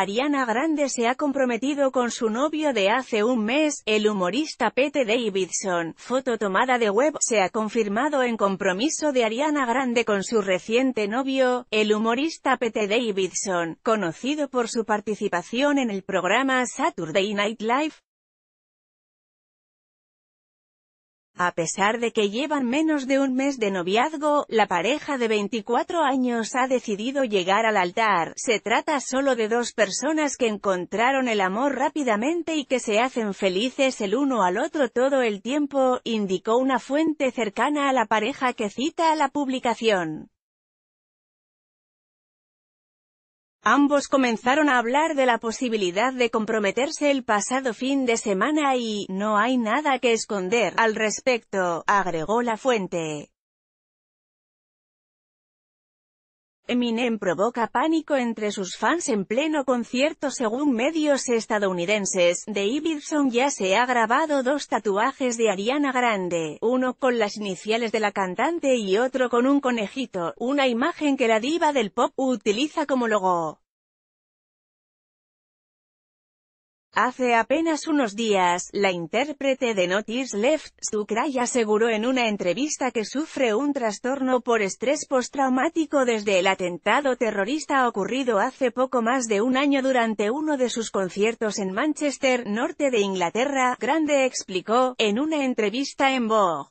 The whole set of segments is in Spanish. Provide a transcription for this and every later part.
Ariana Grande se ha comprometido con su novio de hace un mes, el humorista Pete Davidson. Foto tomada de web, se ha confirmado en compromiso de Ariana Grande con su reciente novio, el humorista Pete Davidson, conocido por su participación en el programa Saturday Night Live. A pesar de que llevan menos de un mes de noviazgo, la pareja de 24 años ha decidido llegar al altar. Se trata solo de dos personas que encontraron el amor rápidamente y que se hacen felices el uno al otro todo el tiempo, indicó una fuente cercana a la pareja que cita a la publicación. Ambos comenzaron a hablar de la posibilidad de comprometerse el pasado fin de semana y «no hay nada que esconder» al respecto, agregó la fuente. Eminem provoca pánico entre sus fans en pleno concierto según medios estadounidenses. Davidson ya se ha grabado dos tatuajes de Ariana Grande, uno con las iniciales de la cantante y otro con un conejito, una imagen que la diva del pop utiliza como logo. Hace apenas unos días, la intérprete de Notice Left, Stu aseguró en una entrevista que sufre un trastorno por estrés postraumático desde el atentado terrorista ocurrido hace poco más de un año durante uno de sus conciertos en Manchester, norte de Inglaterra, Grande explicó, en una entrevista en Vogue.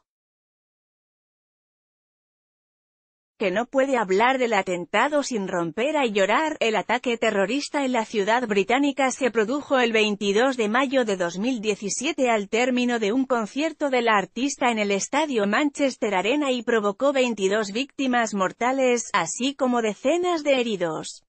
que no puede hablar del atentado sin romper a llorar. El ataque terrorista en la ciudad británica se produjo el 22 de mayo de 2017 al término de un concierto de la artista en el estadio Manchester Arena y provocó 22 víctimas mortales, así como decenas de heridos.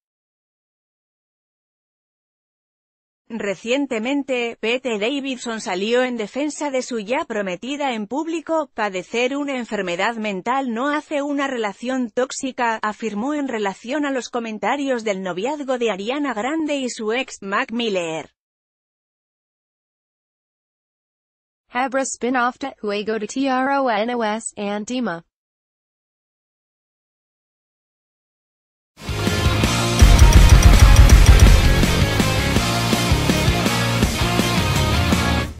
Recientemente, Pete Davidson salió en defensa de su ya prometida en público, padecer una enfermedad mental no hace una relación tóxica, afirmó en relación a los comentarios del noviazgo de Ariana Grande y su ex, Mac Miller. spin de Tronos